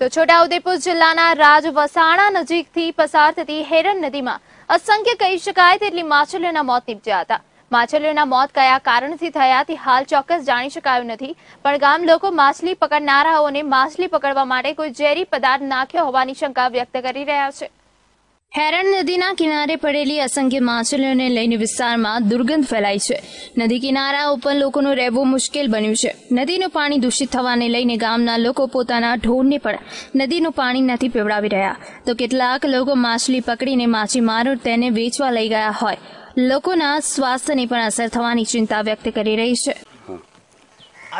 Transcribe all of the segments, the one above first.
તો છોટા ઉદેપુર જિલ્લાના રાજવસાણા નજીકથી પસાર થતી હેરણ નદીમાં અસંખ્ય કહી શકાય તેટલી માછલીઓના મોત નીપજ્યા હતા માછલીઓના મોત કયા કારણથી થયા હાલ ચોક્કસ જાણી શકાયું નથી પણ ગામ લોકો માછલી પકડનારાઓને માછલી પકડવા માટે કોઈ ઝેરી પદાર્થ નાખ્યો હોવાની શંકા વ્યક્ત કરી રહ્યા છે હેરણ નદીના કિનારે પડેલી અસંખ્ય માછલીઓને લઈને વિસ્તારમાં દુર્ગંધ ફેલાઈ છે નદી કિનારા ઉપર લોકોનું રહેવું મુશ્કેલ બન્યું છે નદીનું પાણી દૂષિત થવાને લઈને ગામના લોકો પોતાના ઢોરને પણ નદીનું પાણી નથી પીવડાવી રહ્યા તો કેટલાક લોકો માછલી પકડીને માછીમારો તેને વેચવા લઈ ગયા હોય લોકોના સ્વાસ્થ્યની પણ અસર થવાની ચિંતા વ્યક્ત કરી રહી છે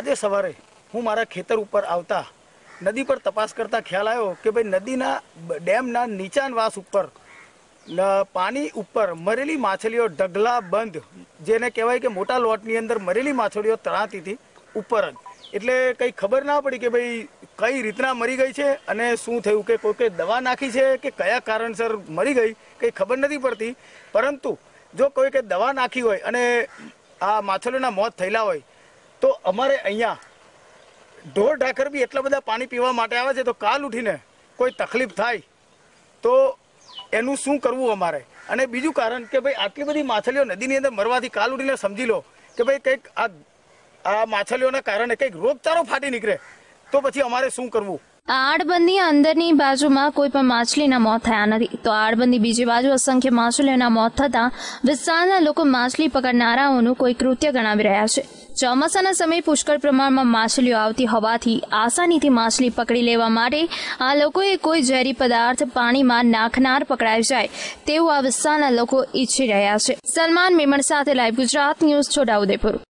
આજે સવારે હું મારા ખેતર ઉપર આવતા નદી પર તપાસ કરતા ખ્યાલ આવ્યો કે ભાઈ નદીના ડેમના નીચાણવાસ ઉપર પાણી ઉપર મરેલી માછલીઓ ઢગલા બંધ જેને કહેવાય કે મોટા લોટની અંદર મરેલી માછલીઓ તણાતી હતી ઉપર જ એટલે કંઈ ખબર ના પડી કે ભાઈ કઈ રીતના મરી ગઈ છે અને શું થયું કે કોઈકે દવા નાખી છે કે કયા કારણસર મરી ગઈ કંઈ ખબર નથી પડતી પરંતુ જો કોઈકે દવા નાખી હોય અને આ માછલીઓના મોત થયેલા હોય તો અમારે અહીંયા ઢોર ઢાકર બી એટલા બધા પાણી પીવા માટે આવે છે તો કાલ ઉઠીને કોઈ તકલીફ થાય તો એનું શું કરવું અમારે અને બીજું કારણ કે ભાઈ આટલી બધી માછલીઓ નદીની અંદર મરવાથી કાલ ઉડીને સમજી લો કે ભાઈ કંઈક આ આ માછલીઓના કારણે કંઈક રોગચાળો ફાટી નીકળે તો પછી અમારે શું કરવું આ આડબંધી અંદરની બાજુમાં કોઈ પણ માછલીના મોત થયા નથી તો આડબંધી બીજી બાજુ અસંખ્ય માછલીઓના મોત થતાં વિસ્તારના લોકો માછલી પકડનારાઓનું કોઈ કૃત્ય ગણાવી રહ્યા છે ચોમાસાના સમયે પુષ્કળ પ્રમાણમાં માછલીઓ આવતી હોવાથી આસાનીથી માછલી પકડી લેવા માટે આ લોકોએ કોઈ ઝેરી પદાર્થ પાણીમાં નાખનાર પકડાઈ જાય તેવું આ વિસ્તારના લોકો ઈચ્છી રહ્યા છે સલમાન મેમણ સાથે લાઈવ ગુજરાત ન્યૂઝ છોટાઉદેપુર